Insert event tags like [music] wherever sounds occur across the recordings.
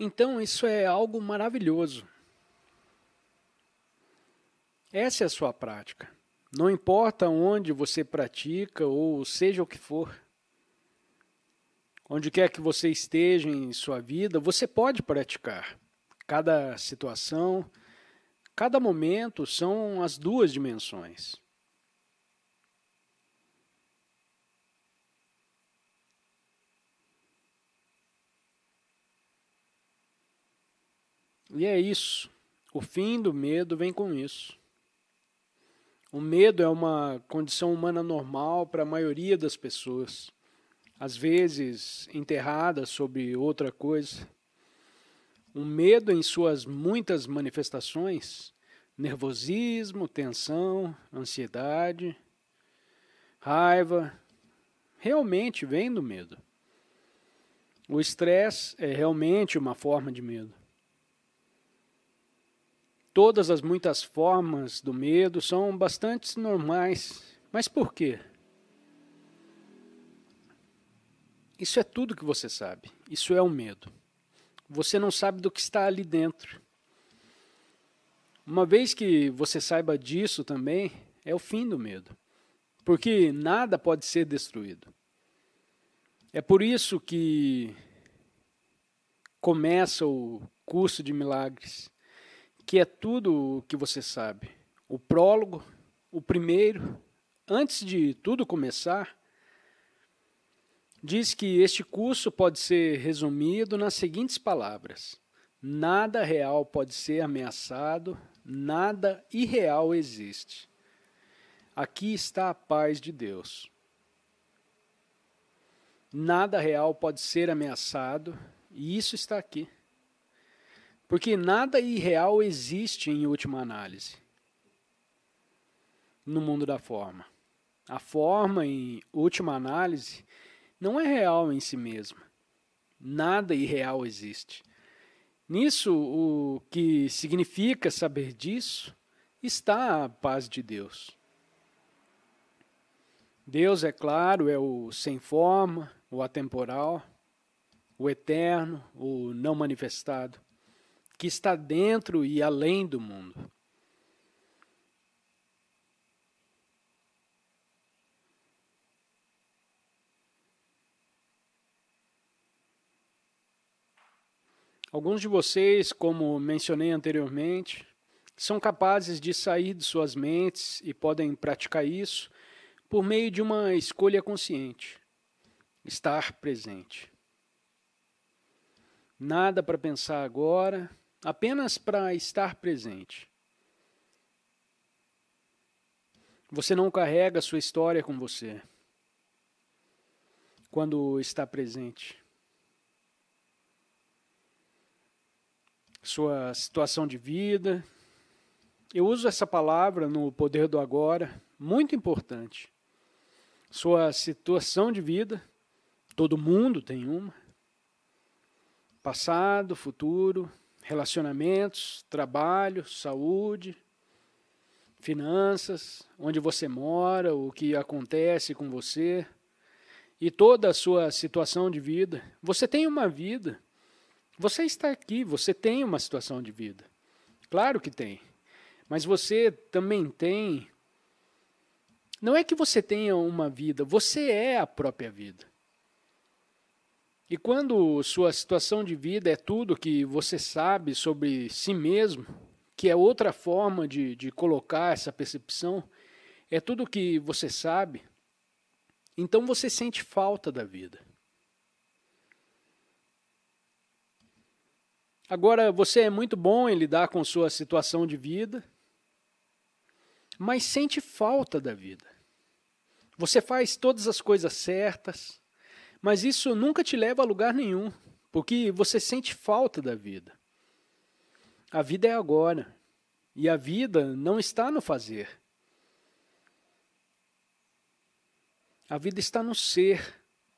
Então, isso é algo maravilhoso. Essa é a sua prática. Não importa onde você pratica ou seja o que for. Onde quer que você esteja em sua vida, você pode praticar. Cada situação, cada momento são as duas dimensões. E é isso. O fim do medo vem com isso. O medo é uma condição humana normal para a maioria das pessoas, às vezes enterrada sob outra coisa. O medo, em suas muitas manifestações, nervosismo, tensão, ansiedade, raiva, realmente vem do medo. O estresse é realmente uma forma de medo. Todas as muitas formas do medo são bastante normais. Mas por quê? Isso é tudo que você sabe. Isso é o medo. Você não sabe do que está ali dentro. Uma vez que você saiba disso também, é o fim do medo. Porque nada pode ser destruído. É por isso que começa o curso de milagres que é tudo o que você sabe. O prólogo, o primeiro, antes de tudo começar, diz que este curso pode ser resumido nas seguintes palavras: Nada real pode ser ameaçado, nada irreal existe. Aqui está a paz de Deus. Nada real pode ser ameaçado, e isso está aqui. Porque nada irreal existe em última análise no mundo da forma. A forma, em última análise, não é real em si mesma. Nada irreal existe. Nisso, o que significa saber disso está a paz de Deus. Deus, é claro, é o sem forma, o atemporal, o eterno, o não manifestado que está dentro e além do mundo. Alguns de vocês, como mencionei anteriormente, são capazes de sair de suas mentes e podem praticar isso por meio de uma escolha consciente. Estar presente. Nada para pensar agora, apenas para estar presente. Você não carrega sua história com você quando está presente. Sua situação de vida. Eu uso essa palavra no poder do agora, muito importante. Sua situação de vida, todo mundo tem uma. Passado, futuro, relacionamentos, trabalho, saúde, finanças, onde você mora, o que acontece com você e toda a sua situação de vida. Você tem uma vida. Você está aqui, você tem uma situação de vida. Claro que tem. Mas você também tem. Não é que você tenha uma vida, você é a própria vida. E quando sua situação de vida é tudo que você sabe sobre si mesmo, que é outra forma de, de colocar essa percepção, é tudo que você sabe, então você sente falta da vida. Agora, você é muito bom em lidar com sua situação de vida, mas sente falta da vida. Você faz todas as coisas certas, mas isso nunca te leva a lugar nenhum, porque você sente falta da vida. A vida é agora, e a vida não está no fazer. A vida está no ser,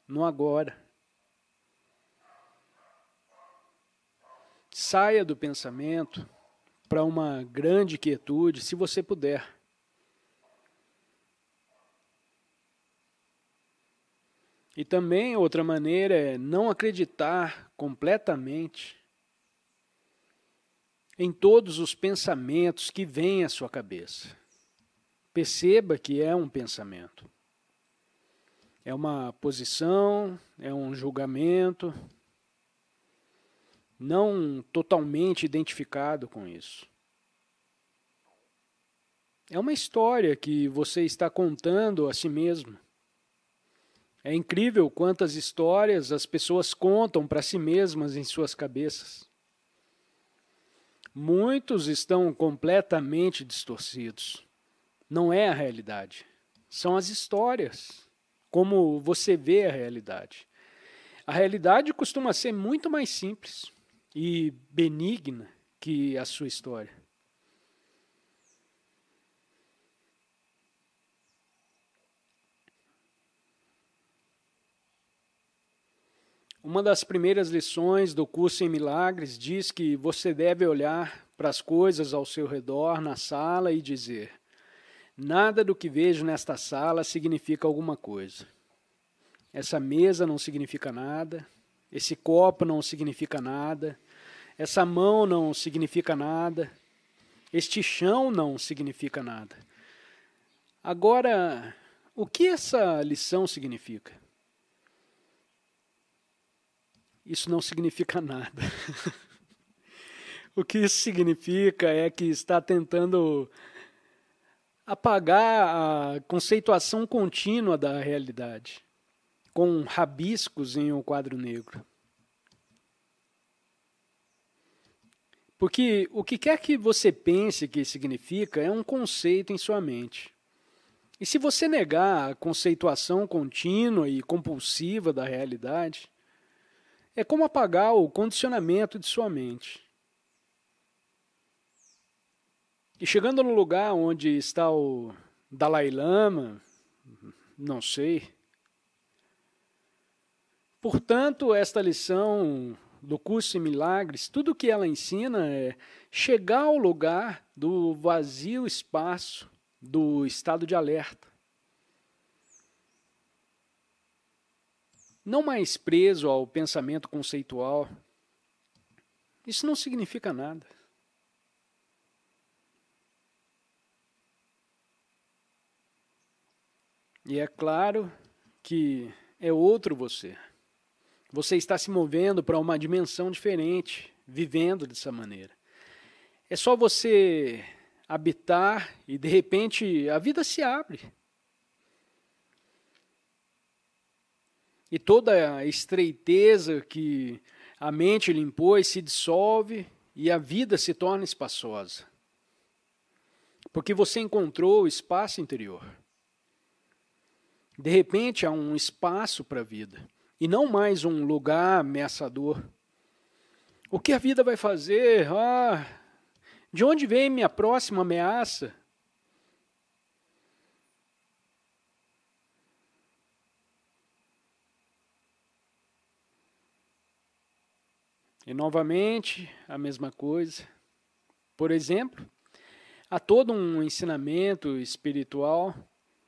no agora. Saia do pensamento para uma grande quietude, se você puder. E também outra maneira é não acreditar completamente em todos os pensamentos que vêm à sua cabeça. Perceba que é um pensamento. É uma posição, é um julgamento, não totalmente identificado com isso. É uma história que você está contando a si mesmo. É incrível quantas histórias as pessoas contam para si mesmas em suas cabeças. Muitos estão completamente distorcidos. Não é a realidade. São as histórias. Como você vê a realidade. A realidade costuma ser muito mais simples e benigna que a sua história. Uma das primeiras lições do curso em milagres diz que você deve olhar para as coisas ao seu redor na sala e dizer: Nada do que vejo nesta sala significa alguma coisa. Essa mesa não significa nada, esse copo não significa nada, essa mão não significa nada, este chão não significa nada. Agora, o que essa lição significa? isso não significa nada. [laughs] o que isso significa é que está tentando apagar a conceituação contínua da realidade, com rabiscos em um quadro negro. Porque o que quer que você pense que significa é um conceito em sua mente. E se você negar a conceituação contínua e compulsiva da realidade, é como apagar o condicionamento de sua mente. E chegando no lugar onde está o Dalai Lama, não sei. Portanto, esta lição do curso em milagres, tudo o que ela ensina é chegar ao lugar do vazio espaço do estado de alerta. não mais preso ao pensamento conceitual. Isso não significa nada. E é claro que é outro você. Você está se movendo para uma dimensão diferente, vivendo dessa maneira. É só você habitar e de repente a vida se abre. e toda a estreiteza que a mente lhe impôs se dissolve e a vida se torna espaçosa. Porque você encontrou o espaço interior. De repente há um espaço para a vida e não mais um lugar ameaçador. O que a vida vai fazer? Ah, de onde vem minha próxima ameaça? E novamente, a mesma coisa. Por exemplo, há todo um ensinamento espiritual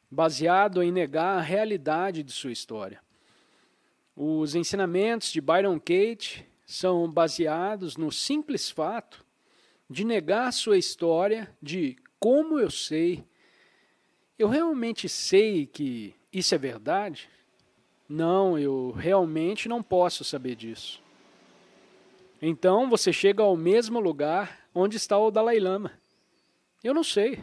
baseado em negar a realidade de sua história. Os ensinamentos de Byron Kate são baseados no simples fato de negar sua história de como eu sei. Eu realmente sei que isso é verdade? Não, eu realmente não posso saber disso. Então você chega ao mesmo lugar onde está o Dalai Lama. Eu não sei.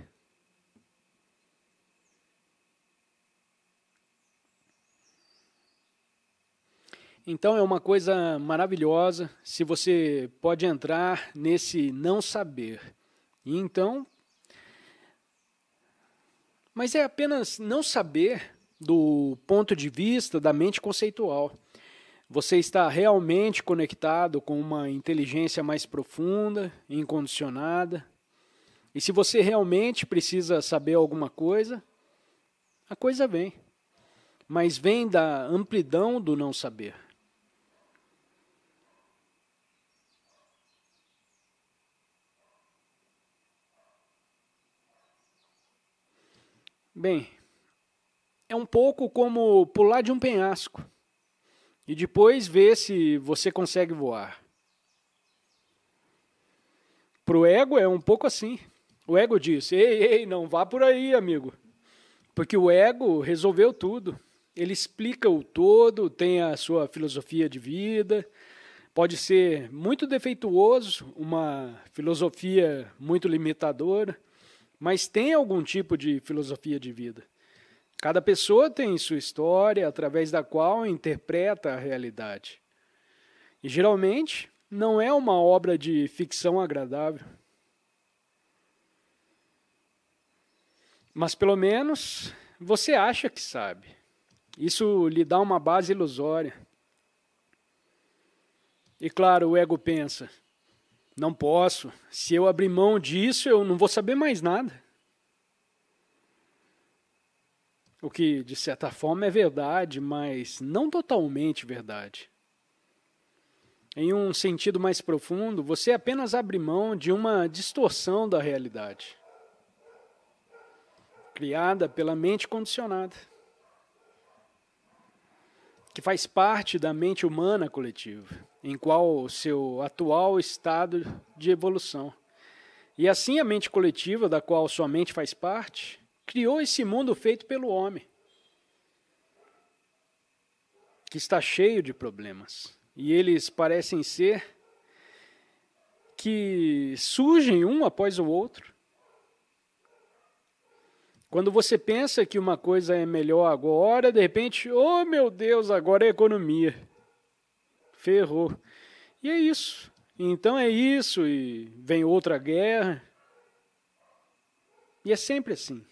Então é uma coisa maravilhosa se você pode entrar nesse não saber. E então. Mas é apenas não saber do ponto de vista da mente conceitual. Você está realmente conectado com uma inteligência mais profunda, incondicionada. E se você realmente precisa saber alguma coisa, a coisa vem. Mas vem da amplidão do não saber. Bem, é um pouco como pular de um penhasco e depois vê se você consegue voar. Pro ego é um pouco assim. O ego diz: ei, ei, não vá por aí, amigo. Porque o ego resolveu tudo. Ele explica o todo, tem a sua filosofia de vida. Pode ser muito defeituoso, uma filosofia muito limitadora, mas tem algum tipo de filosofia de vida. Cada pessoa tem sua história através da qual interpreta a realidade. E geralmente não é uma obra de ficção agradável. Mas pelo menos você acha que sabe. Isso lhe dá uma base ilusória. E claro, o ego pensa: não posso, se eu abrir mão disso, eu não vou saber mais nada. O que, de certa forma, é verdade, mas não totalmente verdade. Em um sentido mais profundo, você apenas abre mão de uma distorção da realidade, criada pela mente condicionada, que faz parte da mente humana coletiva, em qual o seu atual estado de evolução. E assim a mente coletiva, da qual sua mente faz parte, criou esse mundo feito pelo homem, que está cheio de problemas. E eles parecem ser que surgem um após o outro. Quando você pensa que uma coisa é melhor agora, de repente, oh meu Deus, agora é economia. Ferrou. E é isso. Então é isso, e vem outra guerra. E é sempre assim.